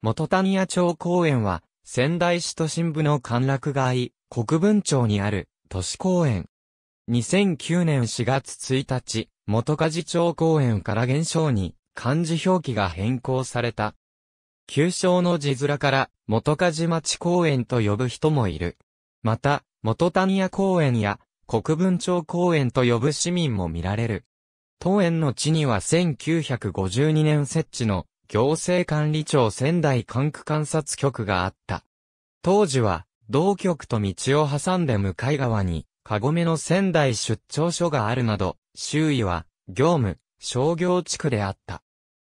元谷町公園は、仙台市都心部の歓楽街、国分町にある、都市公園。2009年4月1日、元梶町公園から現象に、漢字表記が変更された。旧称の字面から、元梶町公園と呼ぶ人もいる。また、元谷屋公園や、国分町公園と呼ぶ市民も見られる。当園の地には1952年設置の行政管理庁仙台管区観察局があった。当時は、同局と道を挟んで向かい側に、カゴメの仙台出張所があるなど、周囲は、業務、商業地区であった。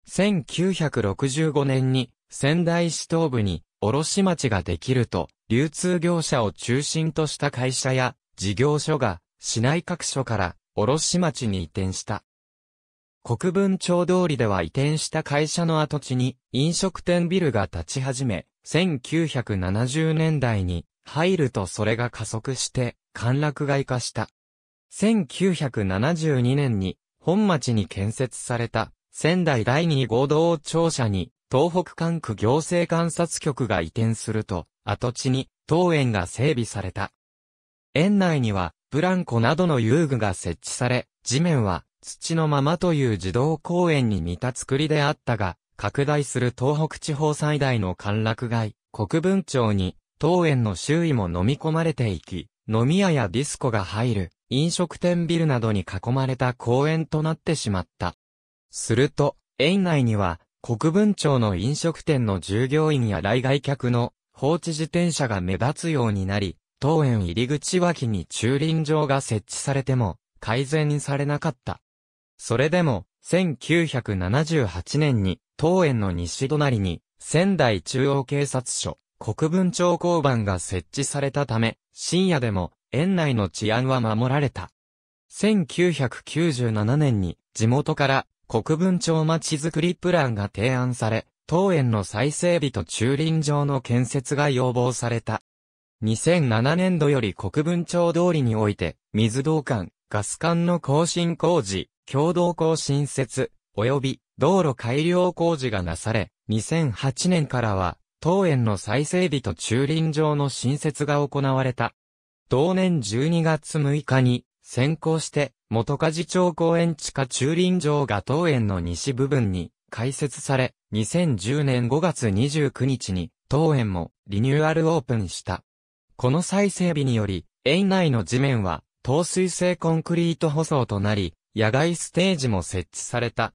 1965年に、仙台市東部に、卸町ができると、流通業者を中心とした会社や、事業所が、市内各所から、卸町に移転した。国分町通りでは移転した会社の跡地に飲食店ビルが建ち始め、1970年代に入るとそれが加速して歓楽街化した。1972年に本町に建設された仙台第二合同庁舎に東北管区行政観察局が移転すると跡地に当園が整備された。園内にはブランコなどの遊具が設置され、地面は土のままという児童公園に似た作りであったが、拡大する東北地方最大の歓楽街、国分町に、当園の周囲も飲み込まれていき、飲み屋やディスコが入る、飲食店ビルなどに囲まれた公園となってしまった。すると、園内には、国分町の飲食店の従業員や来外客の放置自転車が目立つようになり、当園入り口脇に駐輪場が設置されても改善されなかった。それでも、1978年に、当園の西隣に、仙台中央警察署、国分町交番が設置されたため、深夜でも、園内の治安は守られた。1997年に、地元から、国分町まちづくりプランが提案され、当園の再整備と駐輪場の建設が要望された。2007年度より国分町通りにおいて、水道管、ガス管の更新工事、共同校新設、及び道路改良工事がなされ、2008年からは、当園の再整備と駐輪場の新設が行われた。同年12月6日に、先行して、元梶町公園地下駐輪場が当園の西部分に開設され、2010年5月29日に、当園もリニューアルオープンした。この再整備により、園内の地面は、透水性コンクリート舗装となり、野外ステージも設置された。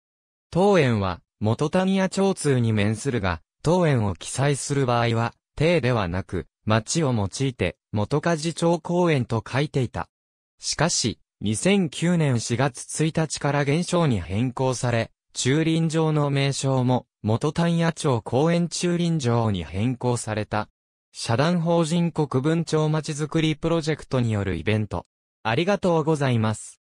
当園は、元谷町通に面するが、当園を記載する場合は、邸ではなく、町を用いて、元梶町公園と書いていた。しかし、2009年4月1日から現象に変更され、駐輪場の名称も、元丹野町公園駐輪場に変更された。社団法人国分町まちづくりプロジェクトによるイベント。ありがとうございます。